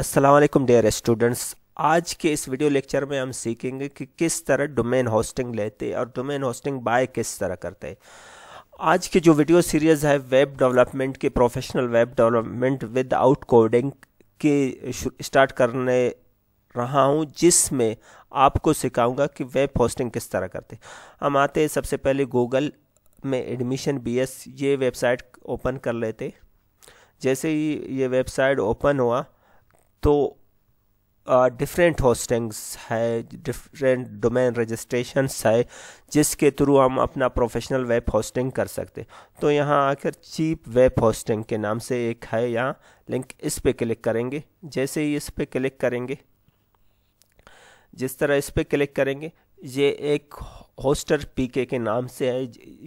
Aslam dear students आज के इस वीडियो लेक्चर में हम सीखेंगे कि किस तरह डोमेन होस्टिंग लेते हैं और डोमेन होस्टिंग बाय किस तरह करते हैं आज की जो वीडियो सीरीज़ है वेब डेवलपमेंट के professional web development without coding के स्टार्ट करने रहा हूँ जिसमें आपको सिखाऊंगा कि वेब होस्टिंग किस तरह करते हम आते हैं सबसे पहले गूगल में एडमिशन एस ये वेबसाइट ओपन कर लेते जैसे ही ये वेबसाइट ओपन हुआ तो डिफरेंट uh, होस्टिंग्स है डिफरेंट डोमेन रजिस्ट्रेशन है जिसके थ्रू हम अपना प्रोफेशनल वेब होस्टिंग कर सकते तो यहाँ आकर चीप वेब होस्टिंग के नाम से एक है यहाँ लिंक इस पर क्लिक करेंगे जैसे ही इस पर क्लिक करेंगे जिस तरह इस पर क्लिक करेंगे ये एक होस्टर पीके के नाम से है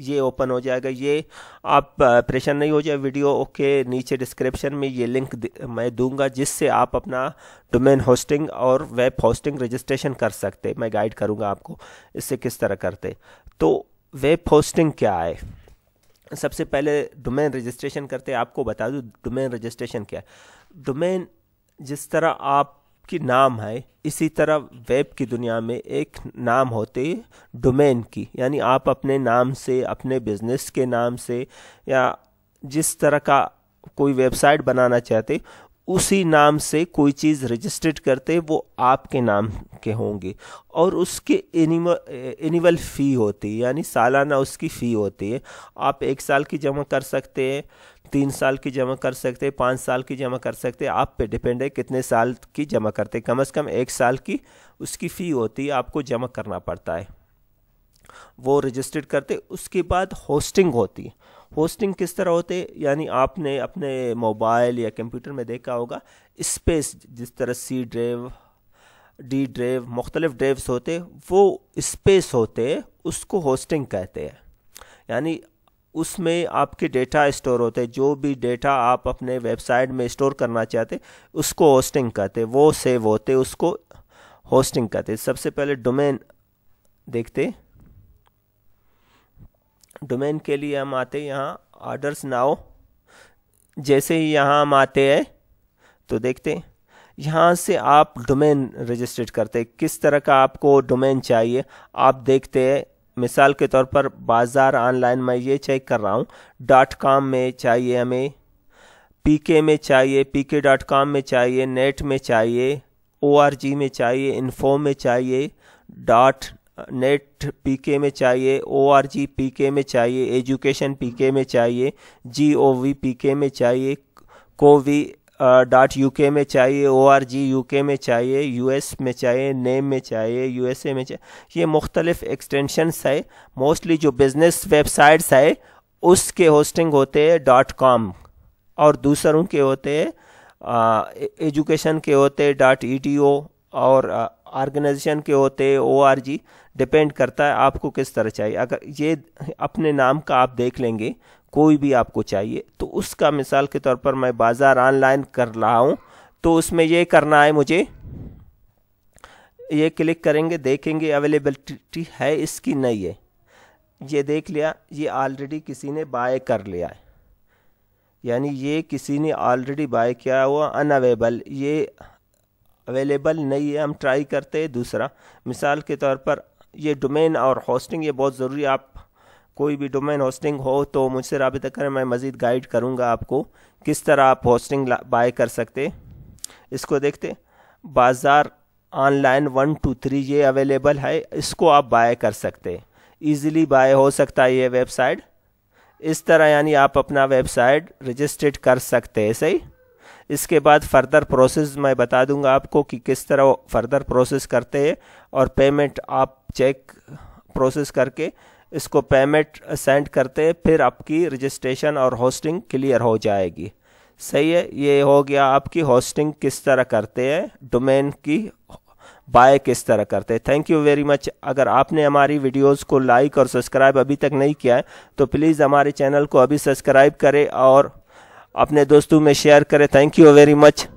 ये ओपन हो जाएगा ये आप परेशान नहीं हो जाए वीडियो के नीचे डिस्क्रिप्शन में ये लिंक मैं दूंगा जिससे आप अपना डोमेन होस्टिंग और वेब होस्टिंग रजिस्ट्रेशन कर सकते मैं गाइड करूँगा आपको इससे किस तरह करते तो वेब होस्टिंग क्या है सबसे पहले डोमेन रजिस्ट्रेशन करते आपको बता दूँ डोमेन रजिस्ट्रेशन क्या है डोमेन जिस तरह आप की नाम है इसी तरह वेब की दुनिया में एक नाम होते डोमेन की यानी आप अपने नाम से अपने बिजनेस के नाम से या जिस तरह का कोई वेबसाइट बनाना चाहते उसी नाम से कोई चीज़ रजिस्टर्ड करते वो आपके नाम के होंगे और उसके एनिमल फ़ी होती है यानी सालाना उसकी फ़ी होती है आप एक साल की जमा कर सकते हैं तीन साल की जमा कर सकते हैं पाँच साल की जमा कर सकते हैं आप पे डिपेंड है कितने साल की जमा करते कम अज़ कम एक साल की उसकी फ़ी होती है आपको जमा करना पड़ता है वो रजिस्टर्ड करते उसके बाद होस्टिंग होती है होस्टिंग किस तरह होते यानी आपने अपने मोबाइल या कंप्यूटर में देखा होगा स्पेस जिस तरह सी ड्राइव डी ड्राइव मुख्तलिफ ड्राइव्स होते वो स्पेस होते उसको होस्टिंग कहते हैं यानी उसमें आपके डेटा स्टोर होते हैं जो भी डेटा आप अपने वेबसाइट में स्टोर करना चाहते उसको होस्टिंग कहते वो सेव होते उसको होस्टिंग कहते सबसे पहले डोमेन देखते डोमेन के लिए हम आते हैं यहाँ ऑर्डर्स नाव जैसे ही यहाँ हम आते हैं तो देखते हैं यहाँ से आप डोमेन रजिस्टर्ड करते हैं किस तरह का आपको डोमेन चाहिए आप देखते हैं मिसाल के तौर पर बाज़ार ऑनलाइन मैं ये चेक कर रहा हूँ डॉट कॉम में चाहिए हमें पीके में चाहिए पीके डॉट कॉम में चाहिए नेट में चाहिए ओ आर जी में चाहिए इन्फो में चाहिए डॉट नेट पीके में चाहिए ओ आर पी पीके में चाहिए एजुकेशन पीके में चाहिए जी ओ पी पीके में चाहिए कोवी डॉट यू के में चाहिए ओ आर जी यू के में चाहिए यू एस में चाहिए नेम में चाहिए यू एस ए में चाहिए ये मुख्तलिफ एक्सटेंशनस है मोस्टली जो बिज़नेस वेबसाइट्स है उसके होस्टिंग होते हैं डॉट कॉम और दूसरों के होते हैं एजुकेशन के होते हैं डॉट ई टी ओ और ऑर्गेनाइजेशन के होते ओ आर जी डिपेंड करता है आपको किस तरह चाहिए अगर ये अपने नाम का आप देख लेंगे कोई भी आपको चाहिए तो उसका मिसाल के तौर पर मैं बाज़ार ऑनलाइन कर रहा हूँ तो उसमें ये करना है मुझे ये क्लिक करेंगे देखेंगे अवेलेबलिटी है इसकी नहीं है ये देख लिया ये ऑलरेडी किसी ने बाय कर लिया है यानी ये किसी ने ऑलरेडी बाय किया हुआ अनअवेलेबल ये अवेलेबल नहीं है हम ट्राई करते हैं दूसरा मिसाल के तौर पर ये डोमेन और होस्टिंग ये बहुत ज़रूरी आप कोई भी डोमेन होस्टिंग हो तो मुझसे रबता करें मैं मज़ीद गाइड करूँगा आपको किस तरह आप होस्टिंग बाय कर सकते इसको देखते बाज़ार ऑनलाइन वन टू थ्री ये अवेलेबल है इसको आप बाय कर सकते ईज़िली बाय हो सकता है ये वेबसाइट इस तरह यानी आप अपना वेबसाइट रजिस्टर्ड कर सकते हैं सही इसके बाद फर्दर प्रोसेस मैं बता दूंगा आपको कि किस तरह फर्दर प्रोसेस करते हैं और पेमेंट आप चेक प्रोसेस करके इसको पेमेंट सेंड करते हैं फिर आपकी रजिस्ट्रेशन और होस्टिंग क्लियर हो जाएगी सही है ये हो गया आपकी होस्टिंग किस तरह करते हैं डोमेन की बाय किस तरह करते हैं थैंक यू वेरी मच अगर आपने हमारी वीडियोस को लाइक और सब्सक्राइब अभी तक नहीं किया है तो प्लीज़ हमारे चैनल को अभी सब्सक्राइब करें और अपने दोस्तों में शेयर करें थैंक यू वेरी मच